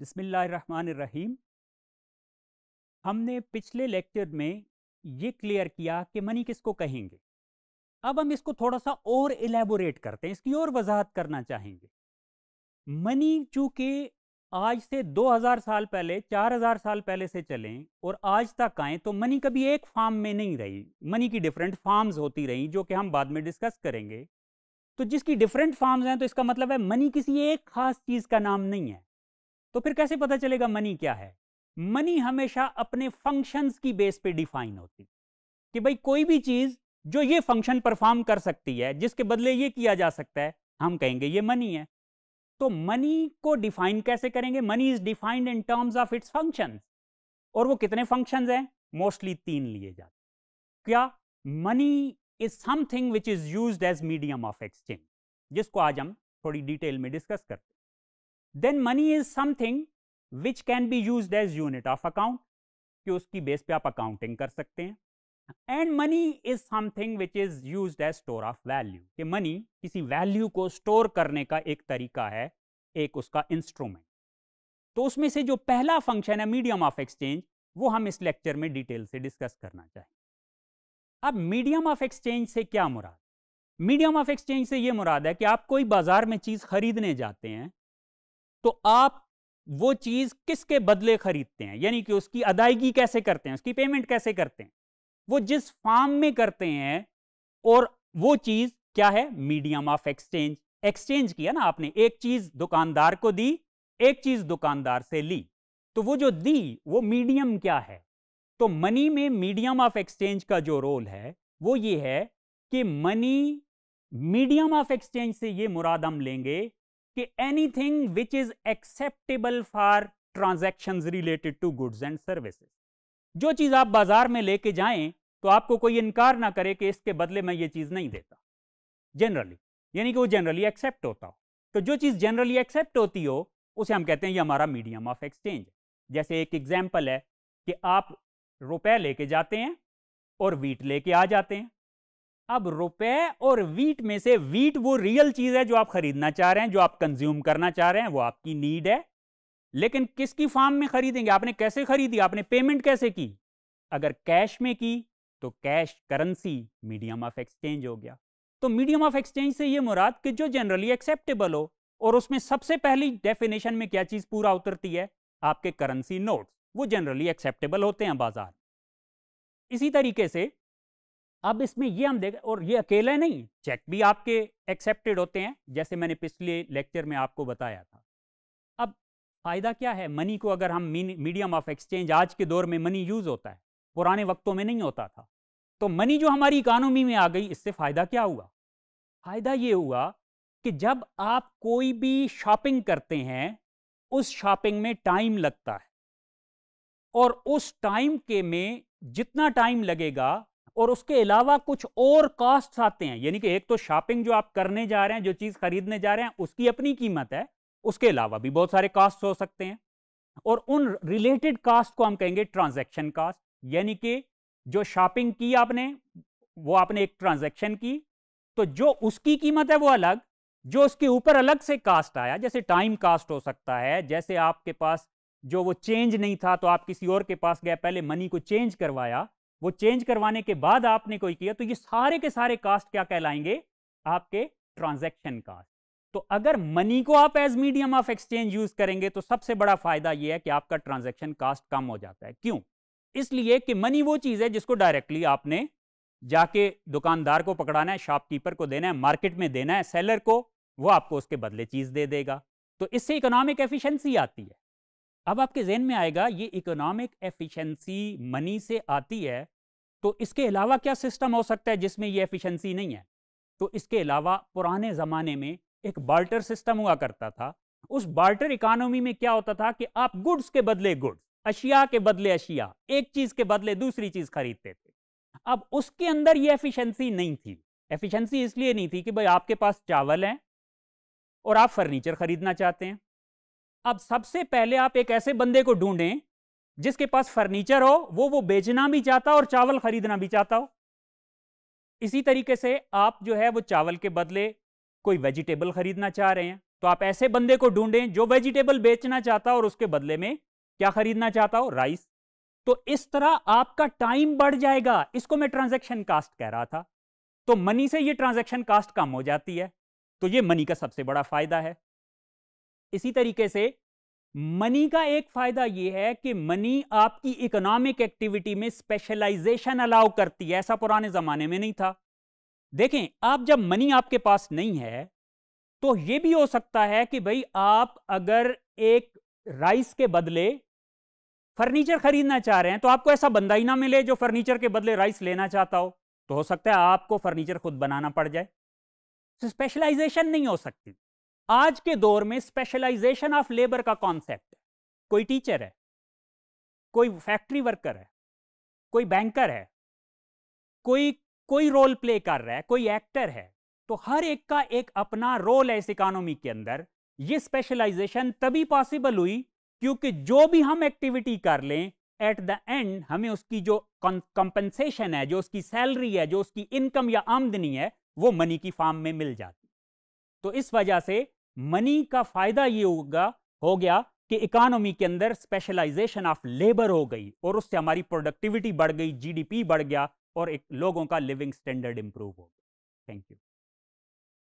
बिस्मिल्लाहिर्रहमानिर्रहीम हमने पिछले लेक्चर में ये क्लियर किया कि मनी किसको कहेंगे अब हम इसको थोड़ा सा और इलेबोरेट करते हैं इसकी और वजाहत करना चाहेंगे मनी चूंकि आज से 2000 साल पहले 4000 साल पहले से चलें और आज तक आए तो मनी कभी एक फार्म में नहीं रही मनी की डिफरेंट फॉर्म्स होती रहीं जो कि हम बाद में डिस्कस करेंगे तो जिसकी डिफरेंट फॉर्म्स हैं तो इसका मतलब है मनी किसी एक खास चीज़ का नाम नहीं है तो फिर कैसे पता चलेगा मनी क्या है मनी हमेशा अपने फंक्शंस की बेस पे डिफाइन होती कि भाई कोई भी चीज जो ये फंक्शन परफॉर्म कर सकती है जिसके बदले ये किया जा सकता है हम कहेंगे ये मनी है तो मनी को डिफाइन कैसे करेंगे money is defined in terms of its function और वो कितने फंक्शन हैं मोस्टली तीन लिए जाते क्या money is something which is use as medium of exchange जिसको आज हम थोड़ी डिटेल में डिस्कस करते then money is something which can be use as unit of account कि उसकी बेस पे आप अकाउंटिंग कर सकते हैं and money is something which is use as store of value कि मनी किसी वैल्यू को स्टोर करने का एक तरीका है एक उसका इंस्ट्रूमेंट तो उसमें से जो पहला फंक्शन है मीडियम ऑफ एक्सचेंज वो हम इस लेक्चर में डिटेल से डिस्कस करना चाहेंगे अब मीडियम ऑफ एक्सचेंज से क्या मुराद मीडियम ऑफ एक्सचेंज से ये मुराद है कि आप कोई बाजार में चीज़ खरीदने जाते हैं तो आप वो चीज किसके बदले खरीदते हैं यानी कि उसकी अदायगी कैसे करते हैं उसकी पेमेंट कैसे करते हैं वो जिस फार्म में करते हैं और वो चीज क्या है मीडियम ऑफ एक्सचेंज एक्सचेंज किया ना आपने एक चीज दुकानदार को दी एक चीज दुकानदार से ली तो वो जो दी वो मीडियम क्या है तो मनी में मीडियम ऑफ एक्सचेंज का जो रोल है वो ये है कि मनी मीडियम ऑफ एक्सचेंज से ये मुराद हम लेंगे कि anything which is acceptable for transaction related to goods and services जो चीज आप बाजार में लेके जाएं तो आपको कोई इनकार ना करे कि इसके बदले में ये चीज नहीं देता जनरली यानी कि वो जनरली एक्सेप्ट होता हो तो जो चीज जनरली एक्सेप्ट होती हो उसे हम कहते हैं ये हमारा मीडियम ऑफ एक्सचेंज है जैसे एक एग्जाम्पल है कि आप रुपए लेके जाते हैं और वीट लेके आ जाते हैं अब रुपए और वीट में से वीट वो रियल चीज है जो आप खरीदना चाह रहे हैं जो आप कंज्यूम करना चाह रहे हैं वो आपकी नीड है लेकिन किसकी फॉर्म में खरीदेंगे आपने कैसे खरीदी आपने पेमेंट कैसे की अगर कैश में की तो cash currency medium of exchange हो गया तो मीडियम ऑफ एक्सचेंज से ये मुराद कि जो जनरली एक्सेप्टेबल हो और उसमें सबसे पहली डेफिनेशन में क्या चीज पूरा उतरती है आपके करेंसी नोट वो जनरली एक्सेप्टेबल होते हैं बाजार इसी तरीके से अब इसमें ये हम देख और ये अकेला नहीं चेक भी आपके एक्सेप्टेड होते हैं जैसे मैंने पिछले लेक्चर में आपको बताया था अब फ़ायदा क्या है मनी को अगर हम मीडियम ऑफ एक्सचेंज आज के दौर में मनी यूज़ होता है पुराने वक्तों में नहीं होता था तो मनी जो हमारी इकानोमी में आ गई इससे फ़ायदा क्या हुआ फ़ायदा ये हुआ कि जब आप कोई भी शॉपिंग करते हैं उस शॉपिंग में टाइम लगता है और उस टाइम के में जितना टाइम लगेगा और उसके अलावा कुछ और कॉस्ट आते हैं यानी कि एक तो शॉपिंग जो आप करने जा रहे हैं जो चीज़ खरीदने जा रहे हैं उसकी अपनी कीमत है उसके अलावा भी बहुत सारे कास्ट हो सकते हैं और उन रिलेटेड कास्ट को हम कहेंगे ट्रांजेक्शन कास्ट यानी कि जो शॉपिंग की आपने वो आपने एक ट्रांजेक्शन की तो जो उसकी कीमत है वो अलग जो उसके ऊपर अलग से कास्ट आया जैसे टाइम कास्ट हो सकता है जैसे आपके पास जो वो चेंज नहीं था तो आप किसी और के पास गए पहले मनी को चेंज करवाया वो चेंज करवाने के बाद आपने कोई किया तो ये सारे के सारे कास्ट क्या कहलाएंगे आपके ट्रांजैक्शन कास्ट तो अगर मनी को आप as medium of exchange use करेंगे तो सबसे बड़ा फायदा यह है कि आपका ट्रांजैक्शन कास्ट कम हो जाता है क्यों इसलिए कि मनी वो चीज है जिसको डायरेक्टली आपने जाके दुकानदार को पकड़ाना है शॉपकीपर को देना है मार्केट में देना है सेलर को वो आपको उसके बदले चीज दे देगा तो इससे इकोनॉमिक एफिशिएंसी आती है अब आपके जहन में आएगा ये इकोनॉमिक एफिशिएंसी मनी से आती है तो इसके अलावा क्या सिस्टम हो सकता है जिसमें ये एफिशिएंसी नहीं है तो इसके अलावा पुराने ज़माने में एक बाल्टर सिस्टम हुआ करता था उस बाल्टर इकानमी में क्या होता था कि आप गुड्स के बदले गुड्स अशिया के बदले अशिया एक चीज़ के बदले दूसरी चीज़ खरीदते थे अब उसके अंदर ये एफिशेंसी नहीं थी एफिशंसी इसलिए नहीं थी कि भाई आपके पास चावल हैं और आप फर्नीचर खरीदना चाहते हैं अब सबसे पहले आप एक ऐसे बंदे को ढूंढें जिसके पास फर्नीचर हो वो वो बेचना भी चाहता हो और चावल खरीदना भी चाहता हो इसी तरीके से आप जो है वो चावल के बदले कोई वेजिटेबल खरीदना चाह रहे हैं तो आप ऐसे बंदे को ढूंढें जो वेजिटेबल बेचना चाहता हो और उसके बदले में क्या खरीदना चाहता हो राइस तो इस तरह आपका टाइम बढ़ जाएगा इसको मैं ट्रांजैक्शन कास्ट कह रहा था तो मनी से ये ट्रांजैक्शन कास्ट कम हो जाती है तो ये मनी का सबसे बड़ा फायदा है इसी तरीके से मनी का एक फायदा यह है कि मनी आपकी इकोनॉमिक एक्टिविटी में स्पेशलाइजेशन अलाउ करती है ऐसा पुराने जमाने में नहीं था देखें आप जब मनी आपके पास नहीं है तो यह भी हो सकता है कि भाई आप अगर एक राइस के बदले फर्नीचर खरीदना चाह रहे हैं तो आपको ऐसा बंदा ही ना मिले जो फर्नीचर के बदले राइस लेना चाहता हो तो हो सकता है आपको फर्नीचर खुद बनाना पड़ जाए तो स्पेशलाइजेशन नहीं हो सकती आज के दौर में स्पेशलाइजेशन ऑफ लेबर का कॉन्सेप्ट कोई टीचर है कोई फैक्ट्री वर्कर है कोई बैंकर है कोई कोई रोल प्ले कर रहा है कोई एक्टर है तो हर एक का एक अपना रोल है इस इकोनॉमी के अंदर ये स्पेशलाइजेशन तभी पॉसिबल हुई क्योंकि जो भी हम एक्टिविटी कर लें एट द एंड हमें उसकी जो कंपनसेशन है जो उसकी सैलरी है जो उसकी इनकम या आमदनी है वो मनी की फॉर्म में मिल जाती तो इस वजह से मनी का फायदा ये होगा हो गया कि इकोनॉमी के अंदर स्पेशलाइजेशन ऑफ लेबर हो गई और उससे हमारी प्रोडक्टिविटी बढ़ गई जीडीपी बढ़ गया और एक लोगों का लिविंग स्टैंडर्ड इंप्रूव हो गया थैंक यू